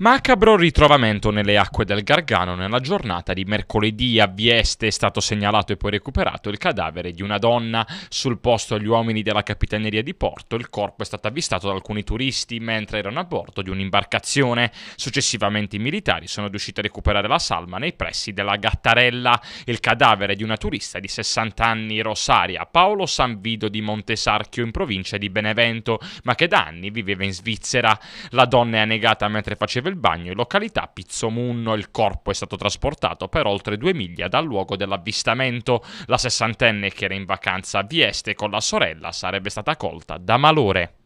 Macabro ritrovamento nelle acque del Gargano nella giornata di mercoledì a Vieste è stato segnalato e poi recuperato il cadavere di una donna sul posto agli uomini della capitaneria di Porto. Il corpo è stato avvistato da alcuni turisti mentre erano a bordo di un'imbarcazione. Successivamente i militari sono riusciti a recuperare la salma nei pressi della Gattarella, il cadavere di una turista di 60 anni Rosaria Paolo Sanvido di Montesarchio in provincia di Benevento, ma che da anni viveva in Svizzera. La donna è annegata mentre faceva serve il bagno in località Pizzomunno. Il corpo è stato trasportato per oltre due miglia dal luogo dell'avvistamento. La sessantenne che era in vacanza a Vieste con la sorella sarebbe stata colta da malore.